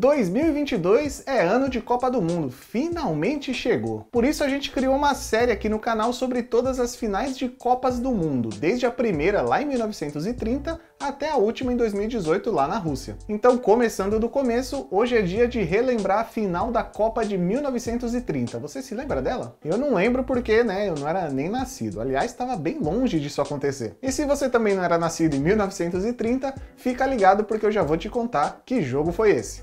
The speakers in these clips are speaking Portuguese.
2022 é ano de Copa do Mundo, finalmente chegou. Por isso a gente criou uma série aqui no canal sobre todas as finais de Copas do Mundo, desde a primeira lá em 1930 até a última em 2018 lá na Rússia. Então, começando do começo, hoje é dia de relembrar a final da Copa de 1930. Você se lembra dela? Eu não lembro porque, né, eu não era nem nascido. Aliás, estava bem longe disso acontecer. E se você também não era nascido em 1930, fica ligado porque eu já vou te contar que jogo foi esse.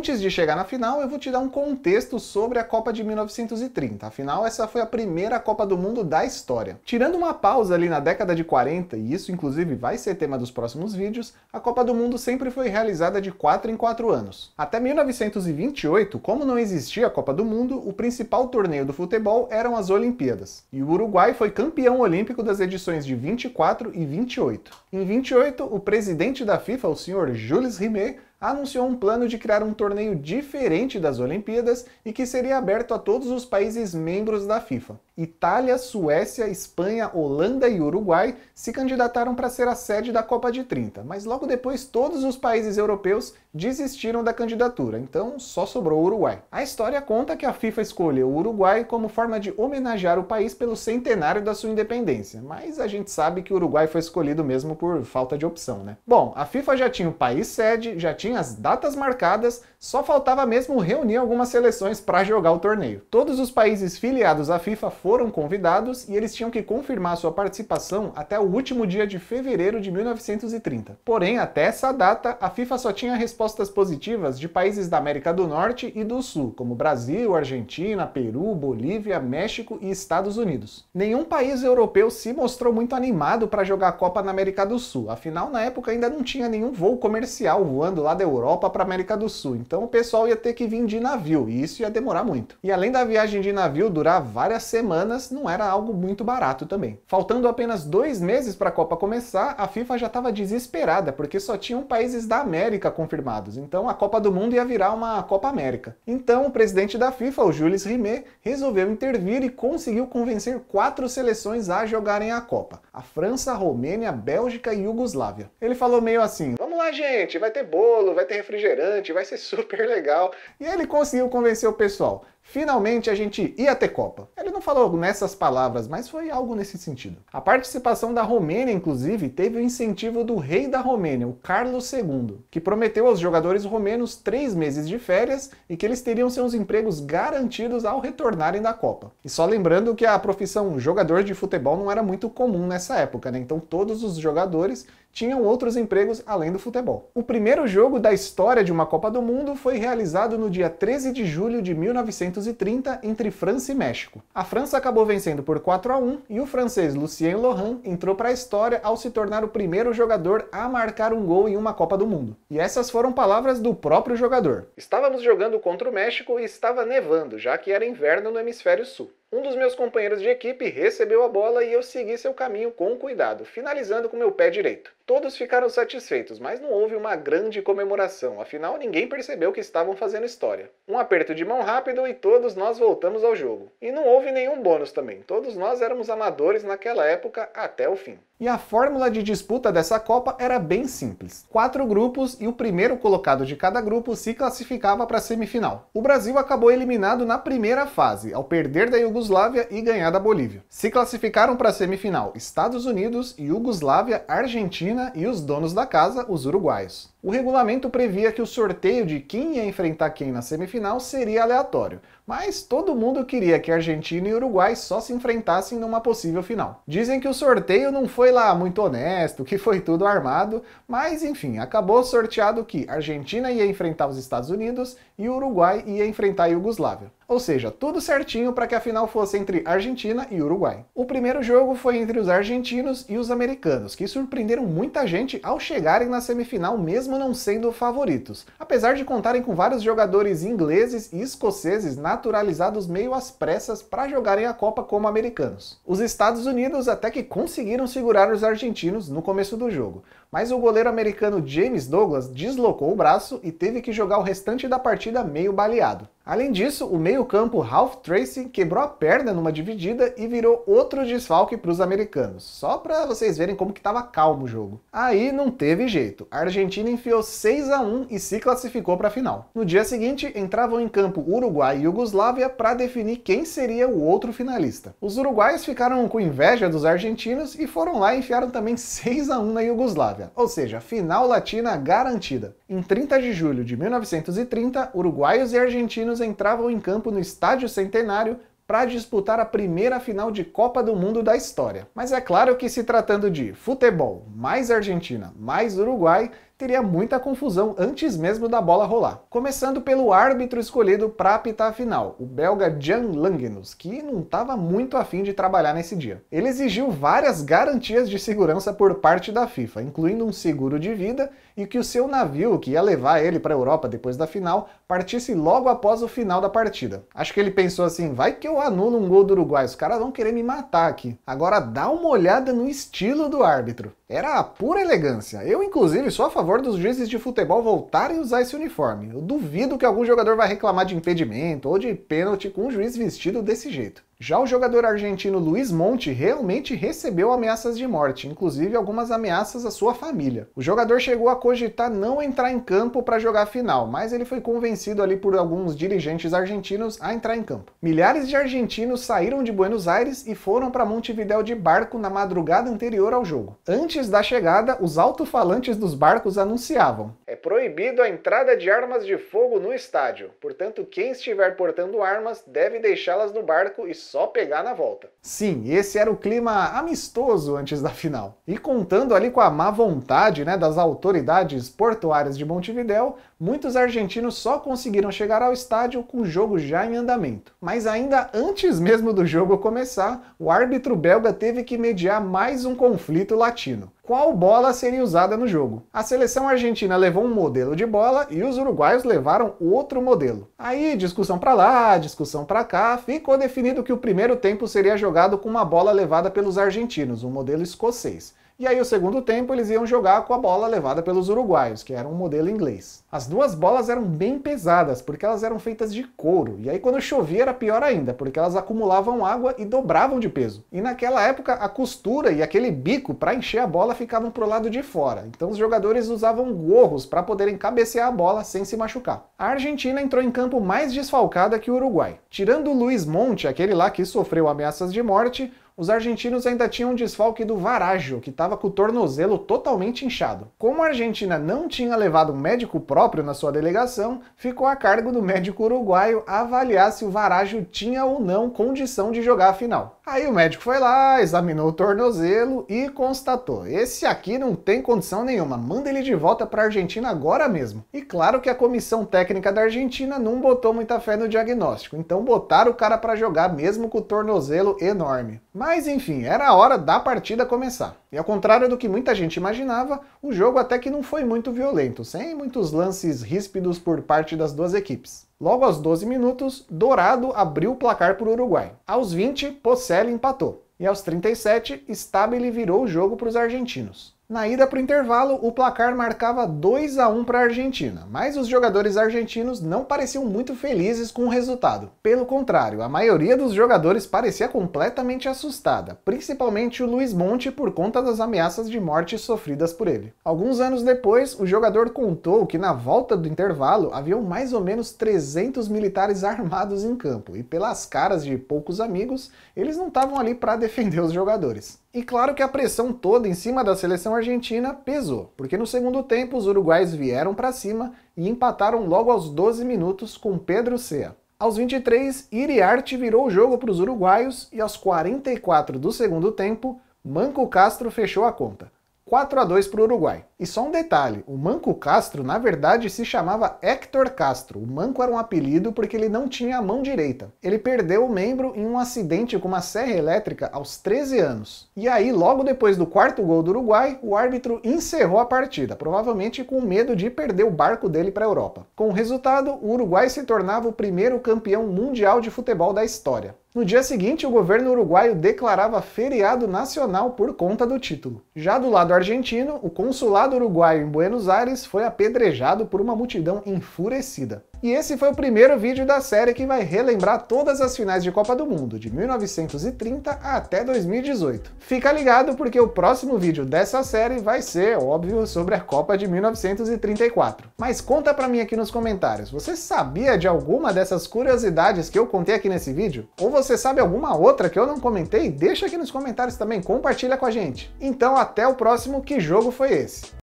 antes de chegar na final, eu vou te dar um contexto sobre a Copa de 1930. Afinal, essa foi a primeira Copa do Mundo da história. Tirando uma pausa ali na década de 40, e isso inclusive vai ser tema dos próximos vídeos, a Copa do Mundo sempre foi realizada de 4 em 4 anos. Até 1928, como não existia a Copa do Mundo, o principal torneio do futebol eram as Olimpíadas. E o Uruguai foi campeão olímpico das edições de 24 e 28. Em 28, o presidente da FIFA, o senhor Jules Rimet, anunciou um plano de criar um torneio diferente das Olimpíadas e que seria aberto a todos os países membros da FIFA. Itália, Suécia, Espanha, Holanda e Uruguai se candidataram para ser a sede da Copa de 30, mas logo depois todos os países europeus desistiram da candidatura, então só sobrou o Uruguai. A história conta que a FIFA escolheu o Uruguai como forma de homenagear o país pelo centenário da sua independência, mas a gente sabe que o Uruguai foi escolhido mesmo por falta de opção, né? Bom, a FIFA já tinha o país sede, já tinha tinha as datas marcadas, só faltava mesmo reunir algumas seleções para jogar o torneio. Todos os países filiados à FIFA foram convidados e eles tinham que confirmar sua participação até o último dia de fevereiro de 1930. Porém, até essa data, a FIFA só tinha respostas positivas de países da América do Norte e do Sul, como Brasil, Argentina, Peru, Bolívia, México e Estados Unidos. Nenhum país europeu se mostrou muito animado para jogar a Copa na América do Sul, afinal, na época ainda não tinha nenhum voo comercial voando lá da Europa para a América do Sul. Então o pessoal ia ter que vir de navio e isso ia demorar muito. E além da viagem de navio durar várias semanas, não era algo muito barato também. Faltando apenas dois meses para a Copa começar, a FIFA já estava desesperada porque só tinham países da América confirmados. Então a Copa do Mundo ia virar uma Copa América. Então o presidente da FIFA, o Jules Rimet, resolveu intervir e conseguiu convencer quatro seleções a jogarem a Copa a França, a Romênia, a Bélgica e Iugoslávia. Ele falou meio assim: Vamos lá, gente, vai ter bolo, vai ter refrigerante, vai ser super legal. E ele conseguiu convencer o pessoal finalmente a gente ia ter Copa. Ele não falou nessas palavras, mas foi algo nesse sentido. A participação da Romênia, inclusive, teve o incentivo do rei da Romênia, o Carlos II, que prometeu aos jogadores romenos três meses de férias e que eles teriam seus empregos garantidos ao retornarem da Copa. E só lembrando que a profissão jogador de futebol não era muito comum nessa época, né? Então todos os jogadores tinham outros empregos além do futebol. O primeiro jogo da história de uma Copa do Mundo foi realizado no dia 13 de julho de 1930 entre França e México. A França acabou vencendo por 4 a 1 e o francês Lucien Lohan entrou para a história ao se tornar o primeiro jogador a marcar um gol em uma Copa do Mundo. E essas foram palavras do próprio jogador. Estávamos jogando contra o México e estava nevando, já que era inverno no hemisfério sul um dos meus companheiros de equipe recebeu a bola e eu segui seu caminho com cuidado, finalizando com meu pé direito. Todos ficaram satisfeitos, mas não houve uma grande comemoração, afinal ninguém percebeu que estavam fazendo história. Um aperto de mão rápido e todos nós voltamos ao jogo. E não houve nenhum bônus também, todos nós éramos amadores naquela época até o fim. E a fórmula de disputa dessa Copa era bem simples: quatro grupos e o primeiro colocado de cada grupo se classificava para a semifinal. O Brasil acabou eliminado na primeira fase, ao perder da Iugoslavia Iugoslávia e ganhar da Bolívia. Se classificaram para a semifinal Estados Unidos, Iugoslávia, Argentina e os donos da casa, os uruguaios. O regulamento previa que o sorteio de quem ia enfrentar quem na semifinal seria aleatório, mas todo mundo queria que Argentina e Uruguai só se enfrentassem numa possível final. Dizem que o sorteio não foi lá muito honesto, que foi tudo armado, mas enfim, acabou sorteado que Argentina ia enfrentar os Estados Unidos e Uruguai ia enfrentar a Iugoslávia. Ou seja, tudo certinho para que a final fosse entre Argentina e Uruguai. O primeiro jogo foi entre os argentinos e os americanos, que surpreenderam muita gente ao chegarem na semifinal mesmo mesmo não sendo favoritos, apesar de contarem com vários jogadores ingleses e escoceses naturalizados meio às pressas para jogarem a Copa como americanos. Os Estados Unidos até que conseguiram segurar os argentinos no começo do jogo, mas o goleiro americano James Douglas deslocou o braço e teve que jogar o restante da partida meio baleado. Além disso, o meio-campo Ralph Tracy quebrou a perna numa dividida e virou outro desfalque para os americanos, só para vocês verem como que estava calmo o jogo. Aí não teve jeito, a Argentina enfiou 6 a 1 e se classificou para a final. No dia seguinte, entravam em campo Uruguai e Iugoslávia para definir quem seria o outro finalista. Os uruguaios ficaram com inveja dos argentinos e foram lá e enfiaram também 6 a 1 na Iugoslávia, ou seja, final latina garantida. Em 30 de julho de 1930, uruguaios e argentinos argentinos entravam em campo no Estádio Centenário para disputar a primeira final de Copa do Mundo da história. Mas é claro que se tratando de futebol, mais Argentina, mais Uruguai, teria muita confusão antes mesmo da bola rolar. Começando pelo árbitro escolhido para apitar a final, o belga Jan Langenus, que não estava muito afim de trabalhar nesse dia. Ele exigiu várias garantias de segurança por parte da FIFA, incluindo um seguro de vida e que o seu navio, que ia levar ele para a Europa depois da final, partisse logo após o final da partida. Acho que ele pensou assim, vai que eu anulo um gol do Uruguai, os caras vão querer me matar aqui. Agora dá uma olhada no estilo do árbitro. Era a pura elegância. Eu, inclusive, sou a favor favor dos juízes de futebol voltarem a usar esse uniforme. Eu duvido que algum jogador vai reclamar de impedimento ou de pênalti com um juiz vestido desse jeito. Já o jogador argentino Luiz Monte realmente recebeu ameaças de morte, inclusive algumas ameaças à sua família. O jogador chegou a cogitar não entrar em campo para jogar a final, mas ele foi convencido ali por alguns dirigentes argentinos a entrar em campo. Milhares de argentinos saíram de Buenos Aires e foram para Montevidéu de barco na madrugada anterior ao jogo. Antes da chegada, os alto-falantes dos barcos anunciavam: "É proibido a entrada de armas de fogo no estádio. Portanto, quem estiver portando armas deve deixá-las no barco e só pegar na volta. Sim, esse era o clima amistoso antes da final. E contando ali com a má vontade né, das autoridades portuárias de Montevidéu, muitos argentinos só conseguiram chegar ao estádio com o jogo já em andamento. Mas ainda antes mesmo do jogo começar, o árbitro belga teve que mediar mais um conflito latino qual bola seria usada no jogo. A seleção argentina levou um modelo de bola e os uruguaios levaram outro modelo. Aí, discussão para lá, discussão para cá, ficou definido que o primeiro tempo seria jogado com uma bola levada pelos argentinos, um modelo escocês. E aí, o segundo tempo, eles iam jogar com a bola levada pelos uruguaios, que era um modelo inglês. As duas bolas eram bem pesadas, porque elas eram feitas de couro. E aí, quando chovia, era pior ainda, porque elas acumulavam água e dobravam de peso. E naquela época, a costura e aquele bico para encher a bola ficavam pro lado de fora. Então, os jogadores usavam gorros para poderem cabecear a bola sem se machucar. A Argentina entrou em campo mais desfalcada que o Uruguai. Tirando o Luiz Monte, aquele lá que sofreu ameaças de morte, os argentinos ainda tinham um desfalque do Varaggio, que estava com o tornozelo totalmente inchado. Como a Argentina não tinha levado um médico próprio na sua delegação, ficou a cargo do médico uruguaio avaliar se o Varaggio tinha ou não condição de jogar a final. Aí o médico foi lá, examinou o tornozelo e constatou: esse aqui não tem condição nenhuma, manda ele de volta para a Argentina agora mesmo. E claro que a comissão técnica da Argentina não botou muita fé no diagnóstico, então botaram o cara para jogar mesmo com o tornozelo enorme. Mas mas enfim, era a hora da partida começar. E ao contrário do que muita gente imaginava, o jogo até que não foi muito violento, sem muitos lances ríspidos por parte das duas equipes. Logo aos 12 minutos, Dourado abriu o placar para o Uruguai. Aos 20, Pocelli empatou. E aos 37, Stabile virou o jogo para os argentinos. Na ida para o intervalo, o placar marcava 2 a 1 para a Argentina, mas os jogadores argentinos não pareciam muito felizes com o resultado. Pelo contrário, a maioria dos jogadores parecia completamente assustada, principalmente o Luiz Monte por conta das ameaças de morte sofridas por ele. Alguns anos depois, o jogador contou que na volta do intervalo haviam mais ou menos 300 militares armados em campo, e pelas caras de poucos amigos, eles não estavam ali para defender os jogadores. E claro que a pressão toda em cima da seleção argentina pesou, porque no segundo tempo os uruguais vieram para cima e empataram logo aos 12 minutos com Pedro Cea. Aos 23, Iriarte virou o jogo para os uruguaios e aos 44 do segundo tempo, Manco Castro fechou a conta. 4 a 2 para o Uruguai. E só um detalhe: o Manco Castro, na verdade, se chamava Hector Castro. O Manco era um apelido porque ele não tinha a mão direita. Ele perdeu o membro em um acidente com uma serra elétrica aos 13 anos. E aí, logo depois do quarto gol do Uruguai, o árbitro encerrou a partida, provavelmente com medo de perder o barco dele para a Europa. Com o resultado, o Uruguai se tornava o primeiro campeão mundial de futebol da história. No dia seguinte, o governo uruguaio declarava feriado nacional por conta do título. Já do lado argentino, o consulado uruguaio em Buenos Aires foi apedrejado por uma multidão enfurecida. E esse foi o primeiro vídeo da série que vai relembrar todas as finais de Copa do Mundo, de 1930 até 2018. Fica ligado porque o próximo vídeo dessa série vai ser, óbvio, sobre a Copa de 1934. Mas conta pra mim aqui nos comentários, você sabia de alguma dessas curiosidades que eu contei aqui nesse vídeo? Ou você sabe alguma outra que eu não comentei? Deixa aqui nos comentários também, compartilha com a gente. Então até o próximo Que Jogo Foi Esse?